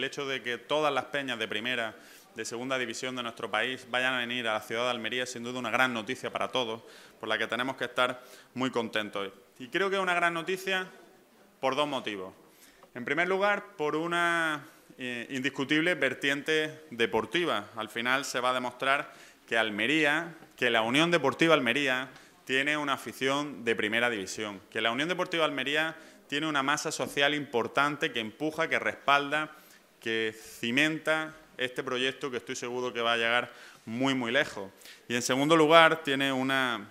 el hecho de que todas las peñas de primera, de segunda división de nuestro país vayan a venir a la ciudad de Almería es sin duda una gran noticia para todos, por la que tenemos que estar muy contentos. Y creo que es una gran noticia por dos motivos. En primer lugar, por una eh, indiscutible vertiente deportiva. Al final se va a demostrar que Almería, que la Unión Deportiva Almería tiene una afición de primera división, que la Unión Deportiva Almería tiene una masa social importante que empuja, que respalda que cimenta este proyecto que estoy seguro que va a llegar muy, muy lejos. Y en segundo lugar, tiene una,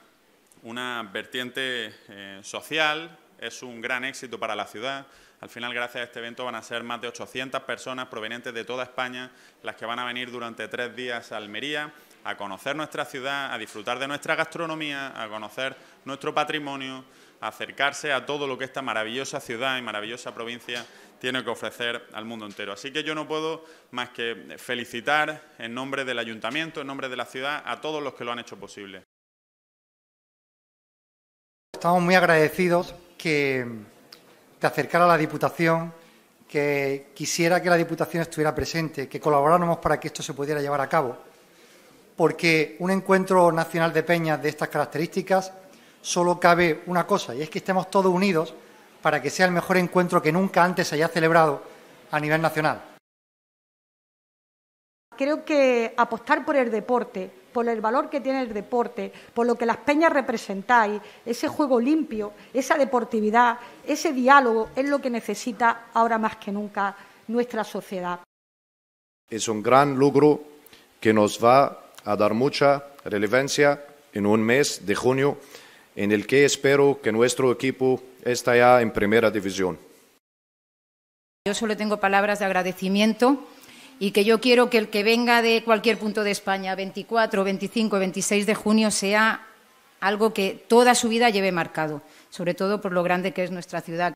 vertiente eh, social, es un gran éxito para la ciudad. Al final, gracias a este evento, van a ser más de 800 personas provenientes de toda España las que van a venir durante tres días a Almería a conocer nuestra ciudad, a disfrutar de nuestra gastronomía, a conocer nuestro patrimonio, acercarse a todo lo que esta maravillosa ciudad y maravillosa provincia tiene que ofrecer al mundo entero. Así que yo no puedo más que felicitar en nombre del ayuntamiento, en nombre de la ciudad, a todos los que lo han hecho posible. Estamos muy agradecidos que te acercara a la Diputación, que quisiera que la Diputación estuviera presente, que colaboráramos para que esto se pudiera llevar a cabo, porque un encuentro nacional de peñas de estas características solo cabe una cosa, y es que estemos todos unidos para que sea el mejor encuentro que nunca antes se haya celebrado a nivel nacional. Creo que apostar por el deporte, por el valor que tiene el deporte, por lo que las peñas representáis, ese juego limpio, esa deportividad, ese diálogo, es lo que necesita ahora más que nunca nuestra sociedad. Es un gran logro que nos va a dar mucha relevancia en un mes de junio en el que espero que nuestro equipo esté ya en primera división. Yo solo tengo palabras de agradecimiento y que yo quiero que el que venga de cualquier punto de España, 24, 25, 26 de junio, sea algo que toda su vida lleve marcado, sobre todo por lo grande que es nuestra ciudad.